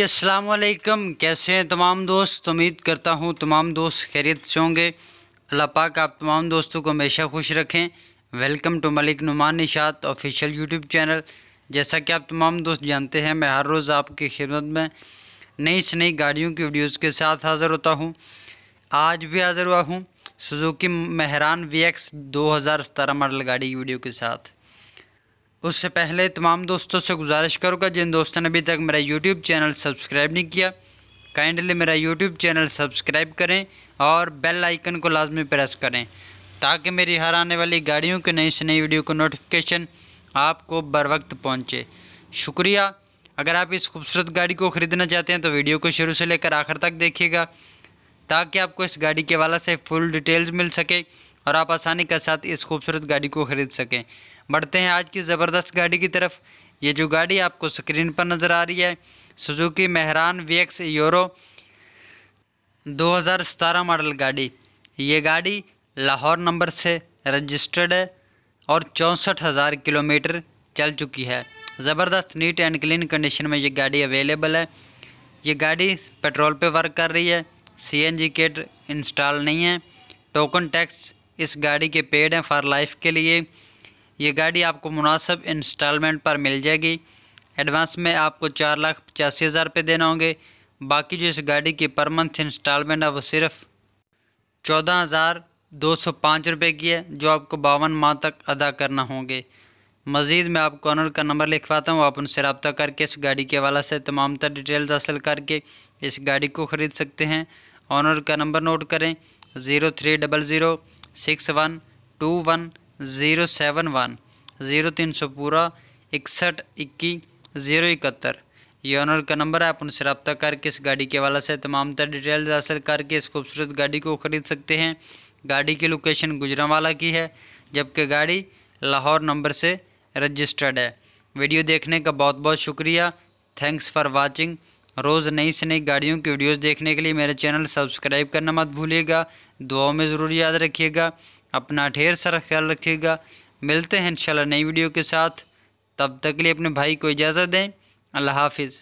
जी अस्सलाम वालेकुम कैसे हैं तमाम दोस्त उम्मीद करता हूँ तमाम दोस्त खैरियत से होंगे अल्लाह पाक आप तमाम दोस्तों को हमेशा खुश रखें welcome to Malik Numan Nishat official YouTube channel जैसा कि आप तमाम दोस्त जानते हैं मैं हर रोज़ आपकी खिदमत में नई से नई गाड़ियों की वीडियोज़ के साथ हाज़िर होता हूँ आज भी हाज़िर हुआ हूँ Suzuki Mehran V X model गाड़ी की वीडियो के साथ उससे पहले तमाम दोस्तों से गुजारिश करूँगा जिन दोस्तों ने अभी तक मेरा यूट्यूब चैनल सब्सक्राइब नहीं किया काइंडली मेरा यूट्यूब चैनल सब्सक्राइब करें और बेल आइकन को लाजमी प्रेस करें ताकि मेरी हर आने वाली गाड़ियों की नई से नई वीडियो को नोटिफिकेशन आपको बर वक्त पहुँचे शुक्रिया अगर आप इस खूबसूरत गाड़ी को ख़रीदना चाहते हैं तो वीडियो को शुरू से लेकर आखिर तक देखिएगा ताकि आपको इस गाड़ी के वाला से फुल डिटेल्स मिल सके और आप आसानी के साथ इस खूबसूरत गाड़ी को ख़रीद सकें बढ़ते हैं आज की ज़बरदस्त गाड़ी की तरफ ये जो गाड़ी आपको स्क्रीन पर नज़र आ रही है Suzuki Mehran V X Euro 2017 model गाड़ी ये गाड़ी लाहौर नंबर से रजिस्टर्ड है और चौंसठ हज़ार किलोमीटर चल चुकी है ज़बरदस्त नीट एंड क्लीन कंडीशन में ये गाड़ी अवेलेबल है ये गाड़ी पेट्रोल पे वर्क कर रही है सीएनजी किट इंस्टॉल नहीं है टोकन टैक्स इस गाड़ी के पेड हैं फॉर लाइफ के लिए ये गाड़ी आपको मुनासब इंस्टॉलमेंट पर मिल जाएगी एडवांस में आपको चार लाख पचासी हज़ार रुपये देना होंगे बाकी जो इस गाड़ी की पर मंथ इंस्टॉलमेंट है वो सिर्फ चौदह हज़ार दो सौ पाँच रुपये की है जो आपको बावन माह तक अदा करना होंगे मज़ीद मैं आपको ऑनर का नंबर लिखवाता हूँ आप उनसे रबता करके इस गाड़ी के हवाला से तमाम तर डिटेल्स हासिल करके इस गाड़ी को ख़रीद सकते हैं ऑनर का नंबर नोट करें zero three double zero six one two one zero seven one zero तीन सौ पूरा इकसठ इक्की ज़ीरो इकहत्तर ये ऑनर का नंबर है आप उनसे रबता करके इस गाड़ी के वाला से तमाम तर डिटेल हासिल करके इस खूबसूरत गाड़ी को ख़रीद सकते हैं गाड़ी की लोकेशन गुजरावाला की है जबकि गाड़ी लाहौर नंबर से रजिस्टर्ड है वीडियो देखने का बहुत बहुत शुक्रिया थैंक्स फॉर वॉचिंग रोज़ नई से नई गाड़ियों की वीडियोस देखने के लिए मेरा चैनल सब्सक्राइब करना मत भूलिएगा दुआओं में ज़रूर याद रखिएगा अपना ढेर सारा ख्याल रखिएगा मिलते हैं इंशाल्लाह नई वीडियो के साथ तब तक के लिए अपने भाई को इजाज़त दें अल्लाह हाफिज़